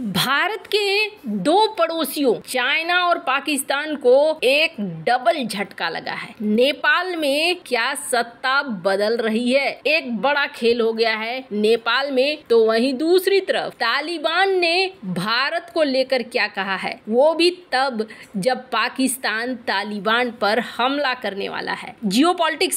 भारत के दो पड़ोसियों चाइना और पाकिस्तान को एक डबल झटका लगा है नेपाल में क्या सत्ता बदल रही है एक बड़ा खेल हो गया है नेपाल में तो वहीं दूसरी तरफ तालिबान ने भारत को लेकर क्या कहा है वो भी तब जब पाकिस्तान तालिबान पर हमला करने वाला है जियो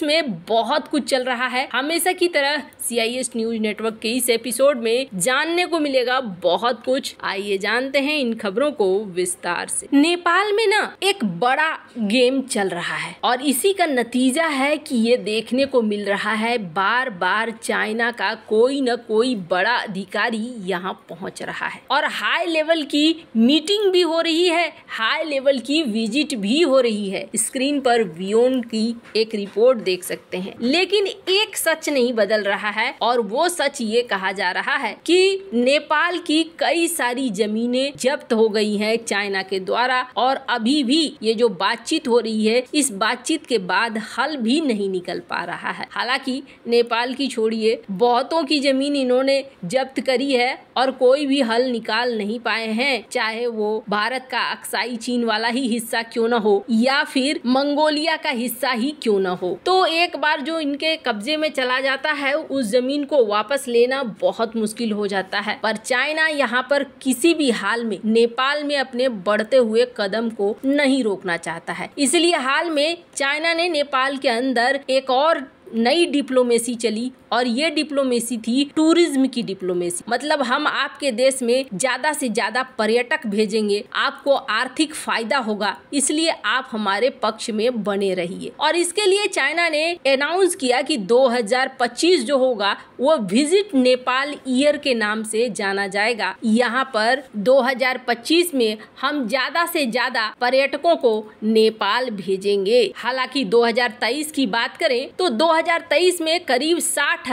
में बहुत कुछ चल रहा है हमेशा की तरह सी न्यूज नेटवर्क के इस एपिसोड में जानने को मिलेगा बहुत कुछ कुछ आइए जानते हैं इन खबरों को विस्तार से नेपाल में ना एक बड़ा गेम चल रहा है और इसी का नतीजा है कि ये देखने को मिल रहा है बार बार चाइना का कोई न कोई बड़ा अधिकारी यहाँ पहुँच रहा है और हाई लेवल की मीटिंग भी हो रही है हाई लेवल की विजिट भी हो रही है स्क्रीन पर वियोन की एक रिपोर्ट देख सकते हैं लेकिन एक सच नहीं बदल रहा है और वो सच ये कहा जा रहा है कि नेपाल की कई सारी जमीनें जब्त हो गई हैं चाइना के द्वारा और अभी भी ये जो बातचीत हो रही है इस बातचीत के बाद हल भी नहीं निकल पा रहा है हालांकि नेपाल की छोड़िए बहुतों की जमीन इन्होंने जब्त करी है और कोई भी हल निकाल नहीं पाए हैं चाहे वो भारत का अक्साई चीन वाला ही हिस्सा क्यों ना हो या फिर मंगोलिया का हिस्सा ही क्यों ना हो तो एक बार जो इनके कब्जे में चला जाता है उस जमीन को वापस लेना बहुत मुश्किल हो जाता है पर चाइना यहाँ पर किसी भी हाल में नेपाल में अपने बढ़ते हुए कदम को नहीं रोकना चाहता है इसलिए हाल में चाइना ने नेपाल के अंदर एक और नई डिप्लोमेसी चली और ये डिप्लोमेसी थी टूरिज्म की डिप्लोमेसी मतलब हम आपके देश में ज्यादा से ज्यादा पर्यटक भेजेंगे आपको आर्थिक फायदा होगा इसलिए आप हमारे पक्ष में बने रहिए और इसके लिए चाइना ने अनाउंस किया कि 2025 जो होगा वो विजिट नेपाल ईयर के नाम से जाना जाएगा यहाँ पर 2025 में हम ज्यादा से ज्यादा पर्यटकों को नेपाल भेजेंगे हालांकि 2023 की बात करें तो 2000 2023 में करीब साठ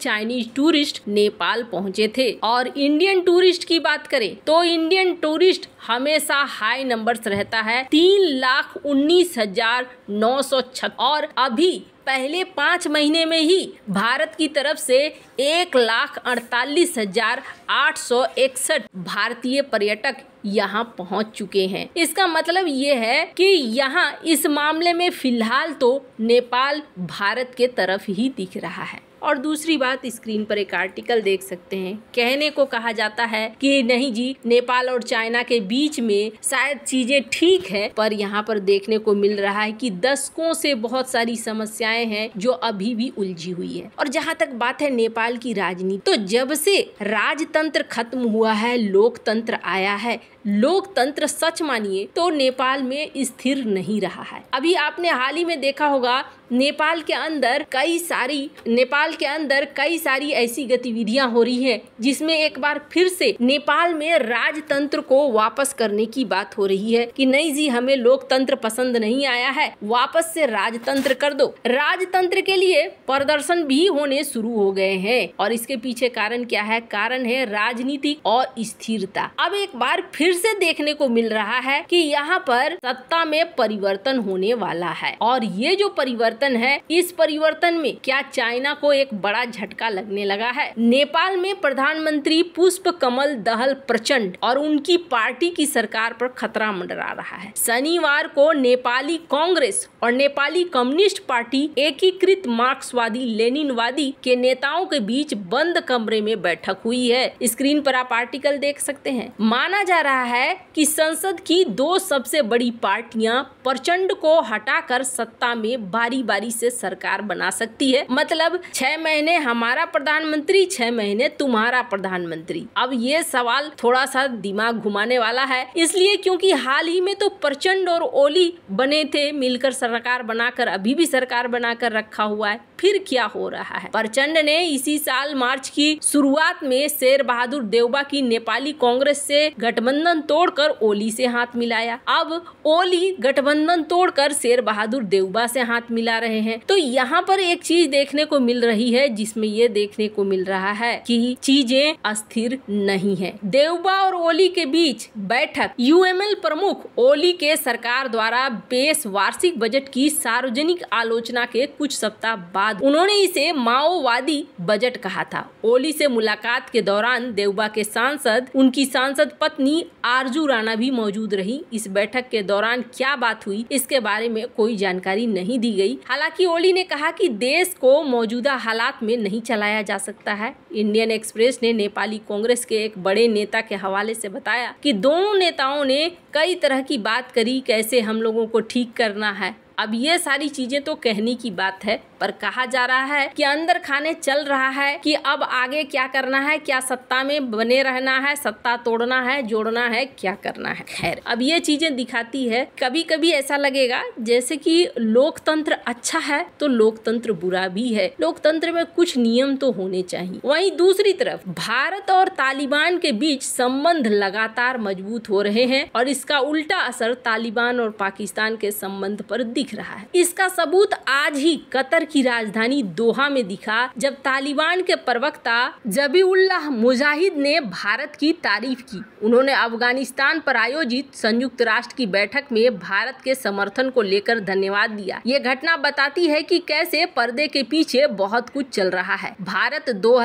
चाइनीज टूरिस्ट नेपाल पहुंचे थे और इंडियन टूरिस्ट की बात करें तो इंडियन टूरिस्ट हमेशा हाई नंबर्स रहता है तीन लाख उन्नीस हजार नौ सौ और अभी पहले पाँच महीने में ही भारत की तरफ से एक लाख अड़तालीस हजार आठ सौ इकसठ भारतीय पर्यटक यहाँ पहुँच चुके हैं इसका मतलब ये है कि यहाँ इस मामले में फिलहाल तो नेपाल भारत के तरफ ही दिख रहा है और दूसरी बात स्क्रीन पर एक आर्टिकल देख सकते हैं कहने को कहा जाता है कि नहीं जी नेपाल और चाइना के बीच में शायद चीजें ठीक है पर यहाँ पर देखने को मिल रहा है कि दशकों से बहुत सारी समस्याएं हैं जो अभी भी उलझी हुई है और जहाँ तक बात है नेपाल की राजनीति तो जब से राजतंत्र खत्म हुआ है लोकतंत्र आया है लोकतंत्र सच मानिए तो नेपाल में स्थिर नहीं रहा है अभी आपने हाल ही में देखा होगा नेपाल के अंदर कई सारी नेपाल के अंदर कई सारी ऐसी गतिविधियां हो रही है जिसमें एक बार फिर से नेपाल में राजतंत्र को वापस करने की बात हो रही है कि नहीं जी हमें लोकतंत्र पसंद नहीं आया है वापस से राजतंत्र कर दो राजतंत्र के लिए प्रदर्शन भी होने शुरू हो गए हैं और इसके पीछे कारण क्या है कारण है राजनीति और स्थिरता अब एक बार फिर से देखने को मिल रहा है कि यहाँ पर सत्ता में परिवर्तन होने वाला है और ये जो परिवर्तन परिवर्तन है इस परिवर्तन में क्या चाइना को एक बड़ा झटका लगने लगा है नेपाल में प्रधानमंत्री पुष्प कमल दहल प्रचंड और उनकी पार्टी की सरकार पर खतरा मंडरा रहा है शनिवार को नेपाली कांग्रेस और नेपाली कम्युनिस्ट पार्टी एकीकृत मार्क्सवादी लेनिनवादी के नेताओं के बीच बंद कमरे में बैठक हुई है स्क्रीन पर आप आर्टिकल देख सकते हैं माना जा रहा है कि संसद की दो सबसे बड़ी पार्टियां प्रचंड को हटाकर सत्ता में भारी बारी से सरकार बना सकती है मतलब छह महीने हमारा प्रधानमंत्री छह महीने तुम्हारा प्रधानमंत्री अब ये सवाल थोड़ा सा दिमाग घुमाने वाला है इसलिए क्योंकि हाल ही में तो प्रचंड और ओली बने थे मिलकर सरकार बनाकर अभी भी सरकार बनाकर रखा हुआ है फिर क्या हो रहा है प्रचंड ने इसी साल मार्च की शुरुआत में शेर बहादुर देवबा की नेपाली कांग्रेस से गठबंधन तोड़कर ओली से हाथ मिलाया अब ओली गठबंधन तोड़कर शेर बहादुर देवबा से हाथ मिला जा रहे हैं तो यहाँ पर एक चीज देखने को मिल रही है जिसमें ये देखने को मिल रहा है कि चीजें अस्थिर नहीं है देवबा और ओली के बीच बैठक यूएमएल प्रमुख ओली के सरकार द्वारा बेस वार्षिक बजट की सार्वजनिक आलोचना के कुछ सप्ताह बाद उन्होंने इसे माओवादी बजट कहा था ओली से मुलाकात के दौरान देवबा के सांसद उनकी सांसद पत्नी आरजू राणा भी मौजूद रही इस बैठक के दौरान क्या बात हुई इसके बारे में कोई जानकारी नहीं दी गई हालांकि ओली ने कहा कि देश को मौजूदा हालात में नहीं चलाया जा सकता है इंडियन एक्सप्रेस ने नेपाली कांग्रेस के एक बड़े नेता के हवाले से बताया कि दोनों नेताओं ने कई तरह की बात करी कैसे हम लोगों को ठीक करना है अब ये सारी चीजें तो कहने की बात है पर कहा जा रहा है कि अंदर खाने चल रहा है कि अब आगे क्या करना है क्या सत्ता में बने रहना है सत्ता तोड़ना है जोड़ना है क्या करना है खैर अब ये चीजें दिखाती है कभी कभी ऐसा लगेगा जैसे कि लोकतंत्र अच्छा है तो लोकतंत्र बुरा भी है लोकतंत्र में कुछ नियम तो होने चाहिए वही दूसरी तरफ भारत और तालिबान के बीच संबंध लगातार मजबूत हो रहे हैं और इसका उल्टा असर तालिबान और पाकिस्तान के संबंध पर दिख दिख रहा है इसका सबूत आज ही कतर की राजधानी दोहा में दिखा जब तालिबान के प्रवक्ता जबीउल्लाह मुजाहिद ने भारत की तारीफ की उन्होंने अफगानिस्तान पर आयोजित संयुक्त राष्ट्र की बैठक में भारत के समर्थन को लेकर धन्यवाद दिया ये घटना बताती है की कैसे पर्दे के पीछे बहुत कुछ चल रहा है भारत दो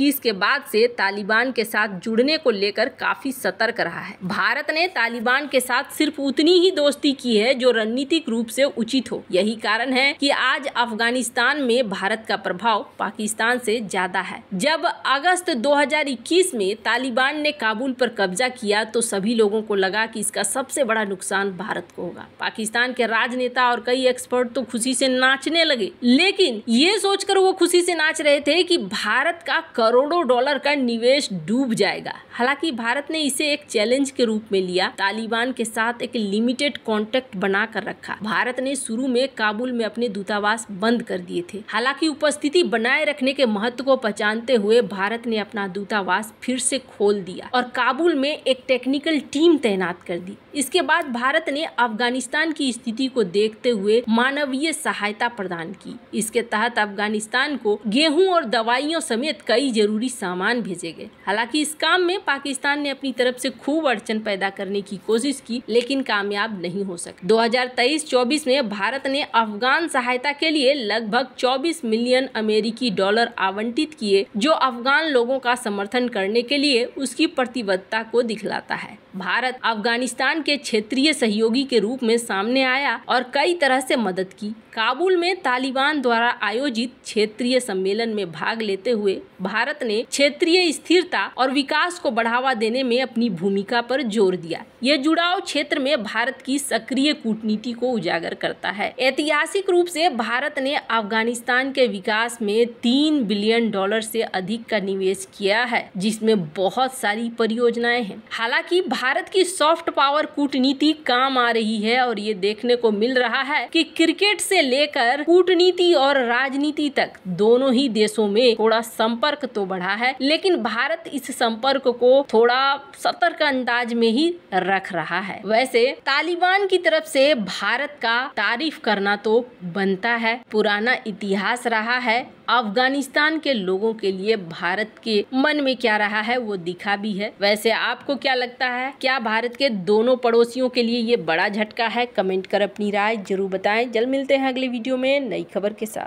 के बाद ऐसी तालिबान के साथ जुड़ने को लेकर काफी सतर्क रहा है भारत ने तालिबान के साथ सिर्फ उतनी ही दोस्ती की है जो रणनीतिक रूप से उचित हो यही कारण है कि आज अफगानिस्तान में भारत का प्रभाव पाकिस्तान से ज्यादा है जब अगस्त 2021 में तालिबान ने काबुल पर कब्जा किया तो सभी लोगों को लगा कि इसका सबसे बड़ा नुकसान भारत को होगा पाकिस्तान के राजनेता और कई एक्सपर्ट तो खुशी से नाचने लगे लेकिन ये सोचकर वो खुशी से नाच रहे थे कि भारत का करोड़ों डॉलर का निवेश डूब जाएगा हालांकि भारत ने इसे एक चैलेंज के रूप में लिया तालिबान के साथ एक लिमिटेड कॉन्टेक्ट बनाकर रखा भारत ने शुरू में काबुल में अपने दूतावास बंद कर दिए थे हालांकि उपस्थिति बनाए रखने के महत्व को पहचानते हुए भारत ने अपना दूतावास फिर से खोल दिया और काबुल में एक टेक्निकल टीम तैनात कर दी इसके बाद भारत ने अफगानिस्तान की स्थिति को देखते हुए मानवीय सहायता प्रदान की इसके तहत अफगानिस्तान को गेहूं और दवाइयों समेत कई जरूरी सामान भेजे गए हालांकि इस काम में पाकिस्तान ने अपनी तरफ से खूब अड़चन पैदा करने की कोशिश की लेकिन कामयाब नहीं हो सके 2023-24 में में भारत ने अफगान सहायता के लिए लगभग 24 मिलियन अमेरिकी डॉलर आवंटित किए जो अफगान लोगों का समर्थन करने के लिए उसकी प्रतिबद्धता को दिखलाता है भारत अफगानिस्तान के क्षेत्रीय सहयोगी के रूप में सामने आया और कई तरह से मदद की काबुल में तालिबान द्वारा आयोजित क्षेत्रीय सम्मेलन में भाग लेते हुए भारत ने क्षेत्रीय स्थिरता और विकास को बढ़ावा देने में अपनी भूमिका पर जोर दिया यह जुड़ाव क्षेत्र में भारत की सक्रिय कूटनीति को उजागर कर करता है ऐतिहासिक रूप से भारत ने अफगानिस्तान के विकास में तीन बिलियन डॉलर से अधिक का निवेश किया है जिसमें बहुत सारी परियोजनाएं हैं हालांकि भारत की सॉफ्ट पावर कूटनीति काम आ रही है और ये देखने को मिल रहा है कि क्रिकेट से लेकर कूटनीति और राजनीति तक दोनों ही देशों में थोड़ा संपर्क तो बढ़ा है लेकिन भारत इस संपर्क को थोड़ा सतर्क अंदाज में ही रख रहा है वैसे तालिबान की तरफ से भारत का तारीफ करना तो बनता है पुराना इतिहास रहा है अफगानिस्तान के लोगों के लिए भारत के मन में क्या रहा है वो दिखा भी है वैसे आपको क्या लगता है क्या भारत के दोनों पड़ोसियों के लिए ये बड़ा झटका है कमेंट कर अपनी राय जरूर बताएं जल्द मिलते हैं अगले वीडियो में नई खबर के साथ